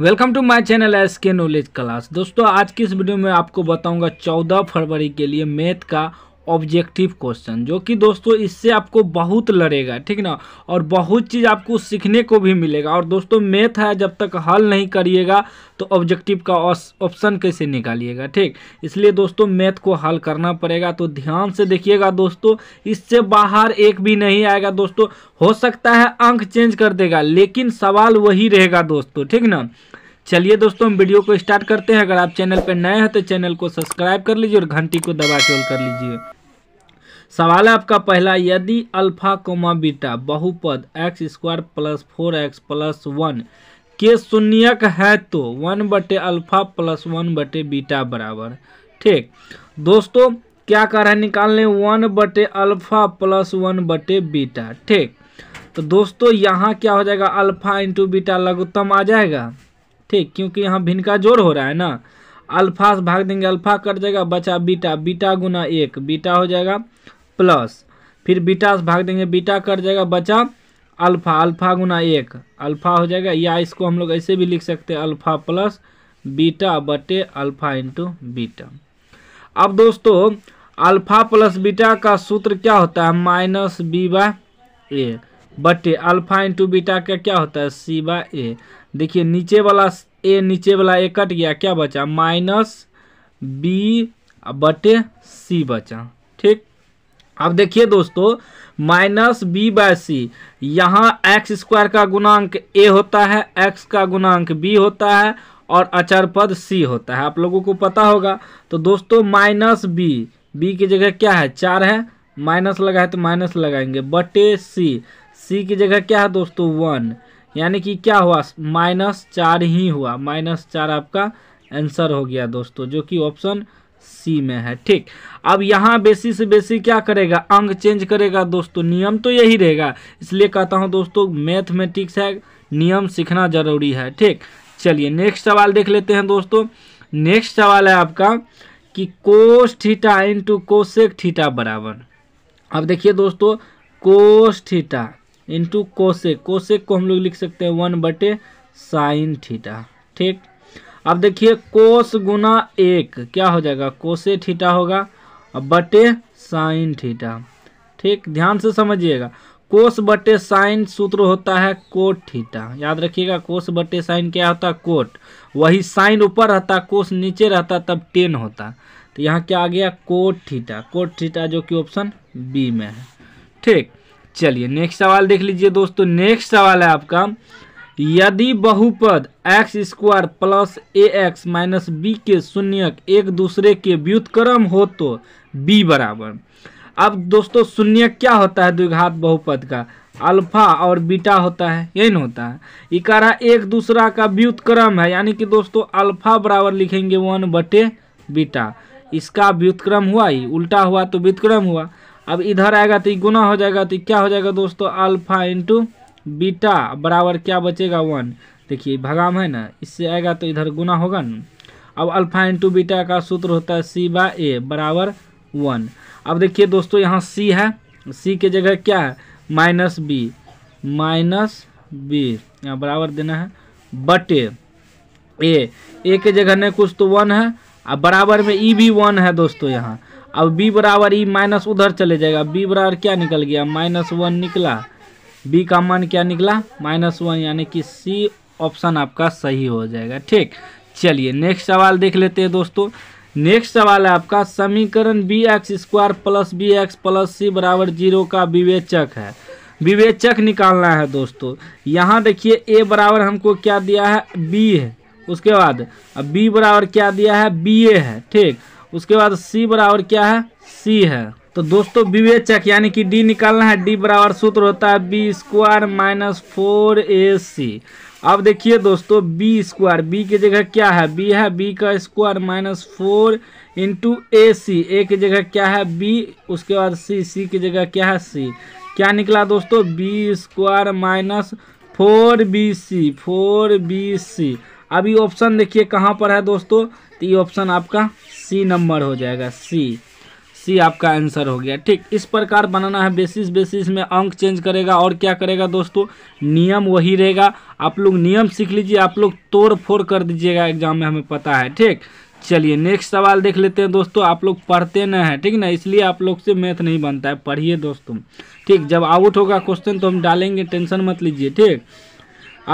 welcome to my channel S K knowledge class दोस्तों आज की इस वीडियो में आपको बताऊंगा 14 फरवरी के लिए मैथ का ऑब्जेक्टिव क्वेश्चन जो कि दोस्तों इससे आपको बहुत लड़ेगा ठीक ना और बहुत चीज़ आपको सीखने को भी मिलेगा और दोस्तों मैथ है जब तक हल नहीं करिएगा तो ऑब्जेक्टिव का ऑप्शन कैसे निकालिएगा ठीक इसलिए दोस्तों मैथ को हल करना पड़ेगा तो ध्यान से देखिएगा दोस्तों इससे बाहर एक भी नहीं आएगा दोस्तों हो सकता है अंक चेंज कर देगा लेकिन सवाल वही रहेगा दोस्तों ठीक ना चलिए दोस्तों हम वीडियो को स्टार्ट करते हैं अगर आप चैनल पर नए हैं तो चैनल को सब्सक्राइब कर लीजिए और घंटी को दबा के कर लीजिए सवाल है आपका पहला यदि अल्फा कोमा बीटा बहुपद x square plus four x plus one के शून्यक है तो वन बटे अल्फा प्लस वन बटे बीटा बराबर ठीक दोस्तों क्या कर रहे निकाल लें वन बटे अल्फा प्लस वन बटे बीटा ठीक तो दोस्तों यहाँ क्या हो जाएगा अल्फा इंटू बीटा लघुत्तम आ जाएगा ठीक क्योंकि यहाँ भिन्न का जोर हो रहा है ना अल्फा से भाग देंगे अल्फा कट जाएगा बचा बीटा बीटा गुना एक बीटा हो जाएगा प्लस फिर बीटा से भाग देंगे बीटा कट जाएगा बचा अल्फा अल्फा गुना एक अल्फा हो जाएगा या इसको हम लोग ऐसे भी लिख सकते हैं अल्फा प्लस बीटा बटे अल्फा इंटू बीटा अब दोस्तों अल्फा प्लस बीटा का सूत्र क्या होता है माइनस बी बाय ए बटे अल्फा इंटू बीटा का क्या होता है सी बाय ए देखिए नीचे वाला ए नीचे वाला ए कट गया क्या बचा माइनस बी बटे सी बचा ठीक अब देखिए दोस्तों माइनस बी बाय सी यहाँ एक्स स्क्वायर का गुणांक ए होता है एक्स का गुणांक बी होता है और अचर पद सी होता है आप लोगों को पता होगा तो दोस्तों माइनस बी बी की जगह क्या है चार है माइनस लगा है तो माइनस लगाएंगे बटे सी सी की जगह क्या है दोस्तों वन यानी कि क्या हुआ माइनस चार ही हुआ माइनस चार आपका आंसर हो गया दोस्तों जो कि ऑप्शन सी में है ठीक अब यहाँ बेसी से बेसी क्या करेगा अंग चेंज करेगा दोस्तों नियम तो यही रहेगा इसलिए कहता हूँ दोस्तों मैथमेटिक्स है नियम सीखना जरूरी है ठीक चलिए नेक्स्ट सवाल देख लेते हैं दोस्तों नेक्स्ट सवाल है आपका कि cos theta into cosec theta बराबर अब देखिए दोस्तों cos theta into cosec cosec को हम लोग लिख सकते हैं वन बटे साइन थीटा ठीक अब देखिए कोस गुना एक क्या हो जाएगा कोसे ठीटा होगा बटे साइन ठीटा ठीक ध्यान से समझिएगा कोस बटे साइन सूत्र होता है कोट ठीटा याद रखिएगा कोस बटे साइन क्या होता कोट वही साइन ऊपर रहता कोस नीचे रहता तब टेन होता तो यहाँ क्या आ गया कोट ठीटा कोट ठीटा जो कि ऑप्शन बी में है ठीक चलिए नेक्स्ट सवाल देख लीजिए दोस्तों नेक्स्ट सवाल है आपका यदि बहुपद x square plus a x minus b के शून्यक एक दूसरे के व्युतक्रम हो तो बी बराबर अब दोस्तों शून्य क्या होता है द्विघात बहुपद का अल्फा और बीटा होता है यही ना होता है इकारा एक दूसरा का व्युतक्रम है यानी कि दोस्तों अल्फा बराबर लिखेंगे वन बटे बीटा इसका व्युतक्रम हुआ ही उल्टा हुआ तो व्युतक्रम हुआ अब इधर आएगा तो गुना हो जाएगा तो क्या हो जाएगा दोस्तों अल्फा इंटू बीटा बराबर क्या बचेगा वन देखिए भगाम है ना इससे आएगा तो इधर गुना होगा ना अब अल्फा इंटू बीटा का सूत्र होता है सी बा ए बराबर वन अब देखिए दोस्तों यहाँ सी है सी के जगह क्या है माइनस बी माइनस बी यहाँ बराबर देना है बट ए ए के जगह ने कुछ तो वन है अब बराबर में ई e भी वन है दोस्तों यहाँ अब बी बराबर ई e माइनस उधर चले जाएगा बी बराबर क्या निकल गया माइनस वन निकला बी का मान क्या निकला माइनस वन यानी कि सी ऑप्शन आपका सही हो जाएगा ठीक चलिए नेक्स्ट सवाल देख लेते हैं दोस्तों नेक्स्ट सवाल है आपका समीकरण b x square plus b x plus c बराबर जीरो का विवेचक है विवेचक निकालना है दोस्तों यहाँ देखिए ए बराबर हमको क्या दिया है बी है उसके बाद अब बी बराबर क्या दिया है बी ए है ठीक उसके बाद सी बराबर क्या है सी है तो दोस्तों विवेचक यानी कि डी निकालना है डी बराबर सूत्र होता है b square minus four a c अब देखिए दोस्तों बी स्क्वायर बी की जगह क्या है बी है बी का square minus four into a c a की जगह क्या है बी उसके बाद सी सी की जगह क्या है सी क्या निकला दोस्तों B square minus four B C four B C अब ये ऑप्शन देखिए कहाँ पर है दोस्तों तो ये ऑप्शन आपका सी नंबर हो जाएगा सी सी आपका आंसर हो गया ठीक इस प्रकार बनाना है बेसिस बेसिस में अंक चेंज करेगा और क्या करेगा दोस्तों नियम वही रहेगा आप लोग नियम सीख लीजिए आप लोग तोड़ फोड़ कर दीजिएगा एग्जाम में हमें पता है ठीक चलिए नेक्स्ट सवाल देख लेते हैं दोस्तों आप लोग पढ़ते ना हैं ठीक ना इसलिए आप लोग से मैथ नहीं बनता है पढ़िए दोस्तों ठीक जब आउट होगा क्वेश्चन तो हम डालेंगे टेंशन मत लीजिए ठीक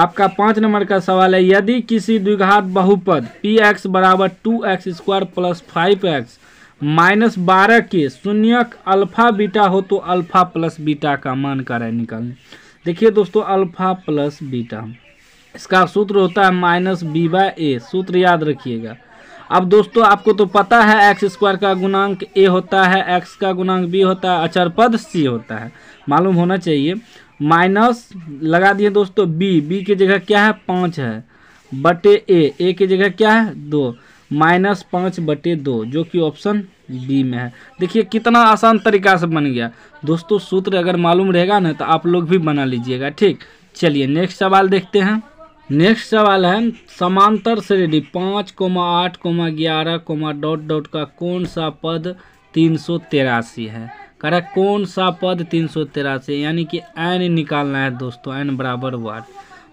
आपका पाँच नंबर का सवाल है यदि किसी द्विघात बहुपद पी एक्स बराबर two x square plus five x minus बारह के शून्य अल्फा बीटा हो तो अल्फा प्लस बीटा का मान करें निकालने देखिए दोस्तों अल्फा प्लस बीटा इसका सूत्र होता है माइनस बी बाय ए सूत्र याद रखिएगा अब दोस्तों आपको तो पता है एक्स स्क्वायर का गुणांक ए होता है एक्स का गुणांक बी होता है अचर पद सी होता है मालूम होना चाहिए माइनस लगा दिए दोस्तों बी बी की जगह क्या है पाँच है बटे ए ए की जगह क्या है दो माइनस पाँच बटे दो जो कि ऑप्शन बी में है देखिए कितना आसान तरीका से बन गया दोस्तों सूत्र अगर मालूम रहेगा ना तो आप लोग भी बना लीजिएगा ठीक चलिए नेक्स्ट सवाल देखते हैं नेक्स्ट सवाल है समांतर श्रेणी पाँच कोमा आठ कोमा ग्यारह कोमा डॉट डॉट का कौन सा पद तीन सौ तेरासी है कह रहा कौन सा पद तीन सौ तेरासी यानी कि एन निकालना है दोस्तों एन बराबर वाट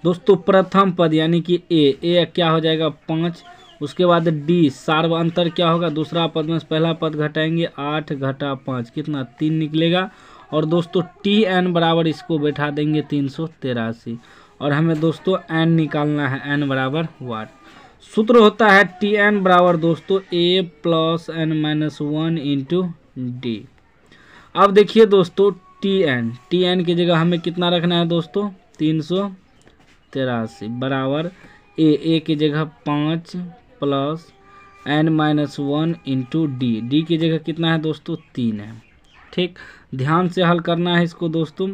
दोस्तों प्रथम पद यानी कि ए ए क्या हो जाएगा पाँच उसके बाद डी सार्व अंतर क्या होगा दूसरा पद में पहला पद घटाएंगे आठ घटा पाँच कितना तीन निकलेगा और दोस्तों टी एन बराबर इसको बैठा देंगे तीन सौ तेरासी और हमें दोस्तों एन निकालना है एन बराबर वाट सूत्र होता है टी एन बराबर दोस्तों a plus n minus one into d अब देखिए दोस्तों टी एन टी एन की जगह हमें कितना रखना है दोस्तों तीन सौ तिरासी बराबर ए ए की जगह पाँच plus n minus one into d d की जगह कितना है दोस्तों तीन है ठीक ध्यान से हल करना है इसको दोस्तों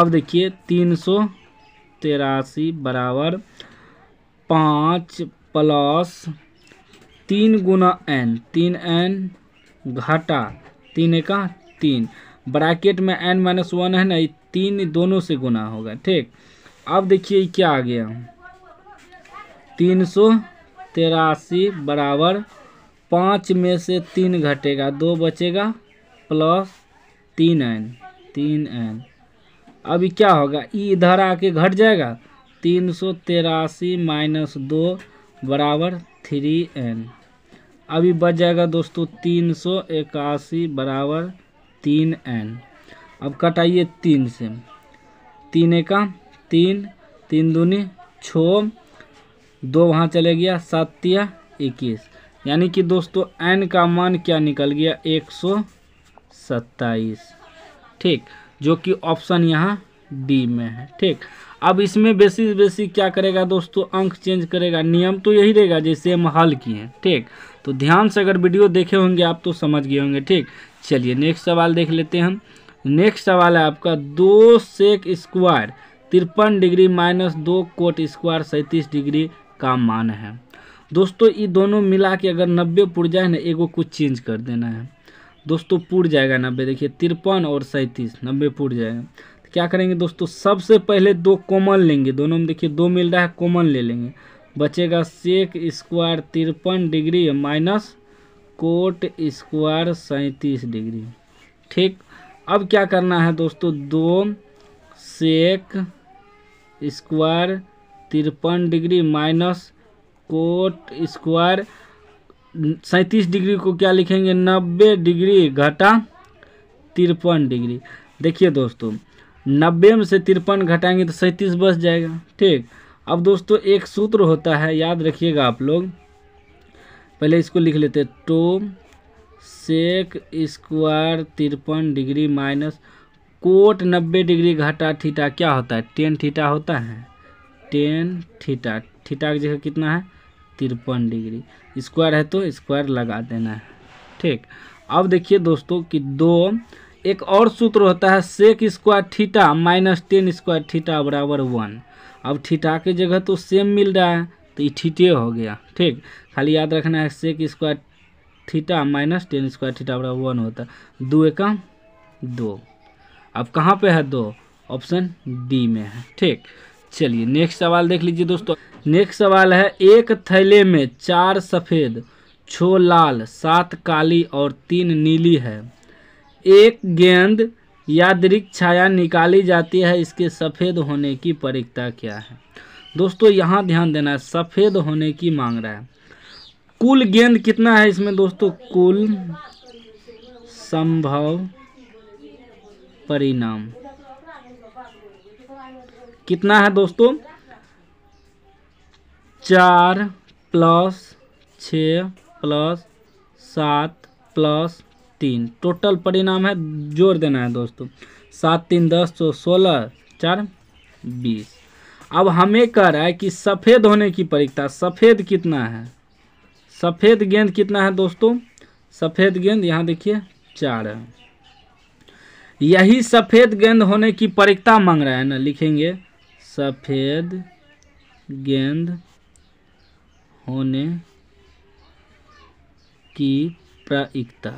अब देखिए तीन सौ तेरासी बराबर पाँच प्लस तीन गुना एन तीन एन घटा तीन एक तीन ब्रैकेट में एन माइनस वन है ना ये तीन दोनों से गुना होगा ठीक अब देखिए क्या आ गया तीन सौ तेरासी बराबर पाँच में से तीन घटेगा दो बचेगा प्लस तीन एन तीन एन अभी क्या होगा ई इधर आके घट जाएगा तीन सौ तेरासी माइनस दो बराबर थ्री एन अभी बच जाएगा दोस्तों तीन सौ इक्यासी बराबर तीन एन अब कटाइए तीन से तीन एक तीन तीन दूनी छः दो वहाँ चले गया सात या इक्कीस यानी कि दोस्तों एन का मान क्या निकल गया एक सौ सत्ताईस ठीक जो कि ऑप्शन यहाँ डी में है ठीक अब इसमें बेसी बेसी क्या करेगा दोस्तों अंक चेंज करेगा नियम तो यही रहेगा जैसे हम हल किए हैं ठीक तो ध्यान से अगर वीडियो देखे होंगे आप तो समझ गए होंगे ठीक चलिए नेक्स्ट सवाल देख लेते हैं हम नेक्स्ट सवाल है आपका दो सेक स्क्वायर तिरपन डिग्री माइनस दो कोट स्क्वायर सैंतीस डिग्री का मान है दोस्तों ये दोनों मिला के अगर नब्बे पुड़ जाए ना एगो कुछ चेंज कर देना है दोस्तों पुर जाएगा नब्बे देखिए तिरपन और सैंतीस नब्बे पुड़ जाएगा तो क्या करेंगे दोस्तों सबसे पहले दो कॉमन लेंगे दोनों में देखिए दो मिल रहा है कॉमन ले लेंगे बचेगा सेक स्क्वायर तिरपन डिग्री माइनस कोट स्क्वायर सैंतीस डिग्री ठीक अब क्या करना है दोस्तों दो सेक स्क्वायर तिरपन डिग्री माइनस कोट स्क्वायर सैंतीस डिग्री को क्या लिखेंगे नब्बे डिग्री घटा तिरपन डिग्री देखिए दोस्तों नब्बे में से तिरपन घटाएंगे तो सैंतीस बच जाएगा ठीक अब दोस्तों एक सूत्र होता है याद रखिएगा आप लोग पहले इसको लिख लेते टो सेक स्क्वायर तिरपन डिग्री माइनस कोट नब्बे डिग्री घटा थीटा क्या होता है टेन थीटा होता है टेन थीटा थीटा की जगह कितना है तिरपन डिग्री स्क्वायर है तो स्क्वायर लगा देना है ठीक अब देखिए दोस्तों कि दो एक और सूत्र होता है sec square theta minus tan square theta बराबर वन अब थीटा की जगह तो सेम मिल रहा है तो ये थीटे हो गया ठीक खाली याद रखना है sec square theta minus tan square theta बराबर वन होता है दो एकम दो अब कहाँ पे है दो ऑप्शन डी में है ठीक चलिए नेक्स्ट सवाल देख लीजिए दोस्तों नेक्स्ट सवाल है एक थैले में चार सफ़ेद छो लाल सात काली और तीन नीली है एक गेंद यादृक छाया निकाली जाती है इसके सफ़ेद होने की परिकता क्या है दोस्तों यहाँ ध्यान देना है सफ़ेद होने की मांग रहा है कुल गेंद कितना है इसमें दोस्तों कुल संभव परिणाम कितना है दोस्तों चार प्लस छ प्लस सात प्लस तीन टोटल परिणाम है जोड़ देना है दोस्तों सात तीन दस तो सोलह चार बीस अब हमें कह रहा है कि सफ़ेद होने की परीक्षा सफ़ेद कितना है सफ़ेद गेंद कितना है दोस्तों सफ़ेद गेंद यहाँ देखिए चार है यही सफ़ेद गेंद होने की परीक्षा मांग रहा है ना लिखेंगे सफ़ेद गेंद होने की प्रायिकता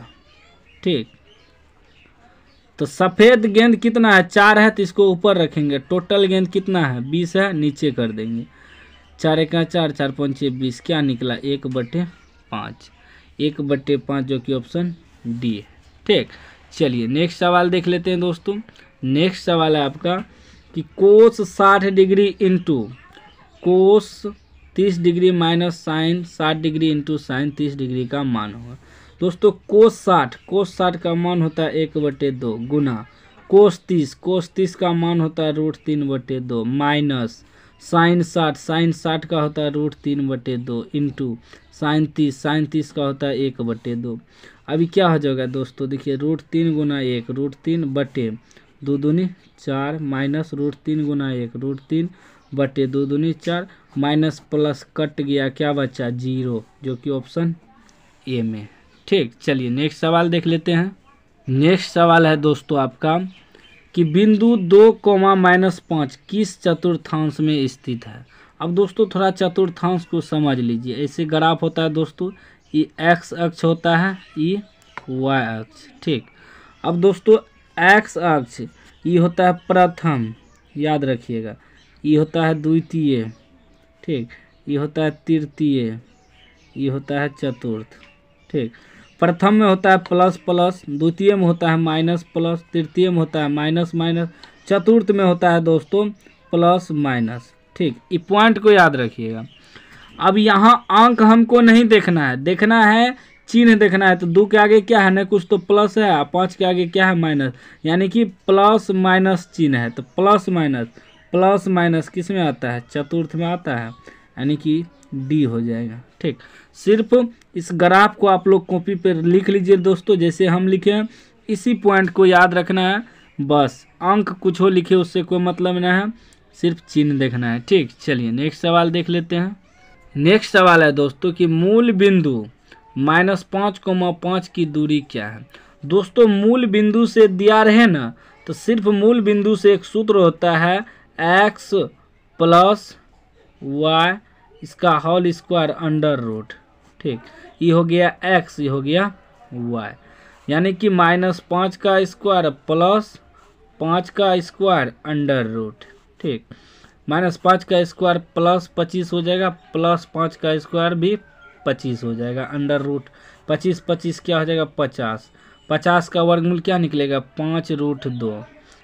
ठीक तो सफ़ेद गेंद कितना है चार है तो इसको ऊपर रखेंगे टोटल गेंद कितना है बीस है नीचे कर देंगे चार एक चार चार पाँच बीस क्या निकला एक बटे पाँच एक बटे पाँच जो कि ऑप्शन डी है ठीक चलिए नेक्स्ट सवाल देख लेते हैं दोस्तों नेक्स्ट सवाल है आपका कि कोस साठ डिग्री इंटू कोस तीस डिग्री माइनस साइन साठ डिग्री इंटू साइन तीस डिग्री का मान होगा दोस्तों कोस साठ कोस साठ का मान होता है एक बटे दो गुना कोस तीस कोस तीस का मान होता है रूट तीन बटे दो माइनस साइन साठ साइन साठ का होता है रूट तीन बटे दो इंटू साइन तीस साइन तीस का होता है एक बटे दो अभी क्या हो जाएगा दोस्तों देखिए रूट तीन गुना एक रूट तीन बटे दो दूनी चार माइनस रूट तीन गुना एक रूट तीन बटे दो दूनी चार माइनस प्लस कट गया क्या बचा जीरो जो कि ऑप्शन ए में ठीक चलिए नेक्स्ट सवाल देख लेते हैं नेक्स्ट सवाल है दोस्तों आपका कि बिंदु दो कोमा माइनस पाँच किस चतुर्थांश में स्थित है अब दोस्तों थोड़ा चतुर्थांश को समझ लीजिए ऐसे ग्राफ होता है दोस्तों ये एक्स अक्ष होता है ये वाई अक्ष ठीक अब दोस्तों एक्स अक्ष ये होता है प्रथम याद रखिएगा ये होता है द्वितीय ठीक ये होता है तृतीय ये होता है चतुर्थ ठीक प्रथम में होता है प्लस प्लस द्वितीय में होता है माइनस प्लस तृतीय में होता है माइनस माइनस चतुर्थ में होता है दोस्तों प्लस माइनस ठीक ये पॉइंट को याद रखिएगा अब यहाँ अंक हमको नहीं देखना है देखना है चिन्ह देखना है तो दो के आगे क्या है ना कुछ तो प्लस है और पाँच के आगे क्या है माइनस यानी कि प्लस माइनस चिन्ह है तो प्लस माइनस प्लस माइनस किस में आता है चतुर्थ में आता है यानी कि डी हो जाएगा ठीक सिर्फ इस ग्राफ को आप लोग कॉपी पर लिख लीजिए दोस्तों जैसे हम लिखे हैं इसी पॉइंट को याद रखना है बस अंक कुछ हो लिखे उससे कोई मतलब ना है सिर्फ चिन्ह देखना है ठीक चलिए नेक्स्ट सवाल देख लेते हैं नेक्स्ट सवाल है दोस्तों कि मूल बिंदु माइनस पाँच कोमा पाँच की दूरी क्या है दोस्तों मूल बिंदु से दिया रहे ना तो सिर्फ मूल बिंदु से एक सूत्र होता है एक्स प्लस वाई इसका होल स्क्वायर अंडर रूट ठीक ये हो गया एक्स ये हो गया वाई यानी कि माइनस पाँच का स्क्वायर प्लस पाँच का स्क्वायर अंडर रूट ठीक माइनस पाँच का स्क्वायर प्लस पच्चीस हो जाएगा प्लस पाँच का स्क्वायर भी पच्चीस हो जाएगा अंडर रूट पच्चीस पच्चीस क्या हो जाएगा पचास पचास का वर्गमूल क्या निकलेगा पाँच रूट दो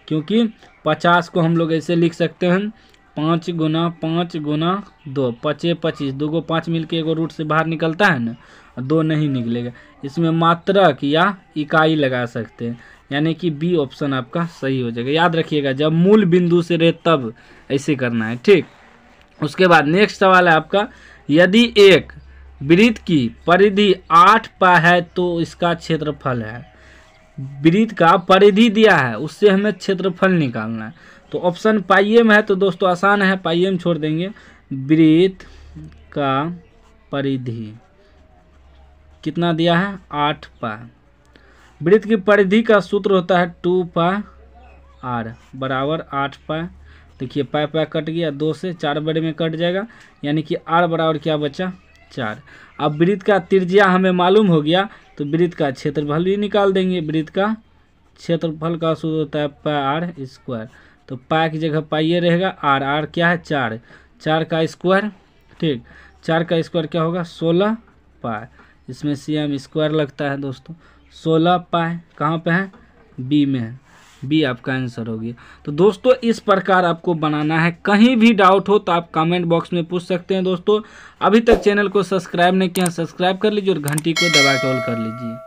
क्योंकि पचास को हम लोग ऐसे लिख सकते हैं पाँच गुना पाँच गुना दो पचे पच्चीस दो गो पाँच मिल के एगो रूट से बाहर निकलता है ना दो नहीं निकलेगा इसमें मात्रक या इकाई लगा सकते हैं यानी कि बी ऑप्शन आपका सही हो जाएगा याद रखिएगा जब मूल बिंदु से रहे तब ऐसे करना है ठीक उसके बाद नेक्स्ट सवाल है आपका यदि एक वृत्त की परिधि आठ पा है तो इसका क्षेत्रफल है वृत्त का परिधि दिया है उससे हमें क्षेत्रफल निकालना है तो ऑप्शन पाइएम है तो दोस्तों आसान है पाइएम छोड़ देंगे वृत्त का परिधि कितना दिया है आठ पा वृत्त की परिधि का सूत्र होता है टू पा आर बराबर आठ पा देखिए पाए पाए कट गया दो से चार बड़े में कट जाएगा यानी कि आर बराबर क्या बचा चार अब वृत्त का त्रिज्या हमें मालूम हो गया तो वृत्त का क्षेत्रफल भी निकाल देंगे वृत्त का क्षेत्रफल का सूत्र होता है पाई आर स्क्वायर तो पाई की जगह पाइए रहेगा आर आर क्या है चार चार का स्क्वायर ठीक चार का स्क्वायर क्या होगा सोलह पाए इसमें सी एम स्क्वायर लगता है दोस्तों सोलह पाए कहाँ पे है बी में है बी आपका आंसर हो गया तो दोस्तों इस प्रकार आपको बनाना है कहीं भी डाउट हो तो आप कमेंट बॉक्स में पूछ सकते हैं दोस्तों अभी तक चैनल को सब्सक्राइब नहीं किया सब्सक्राइब कर लीजिए और घंटी को दबा के ऑल कर लीजिए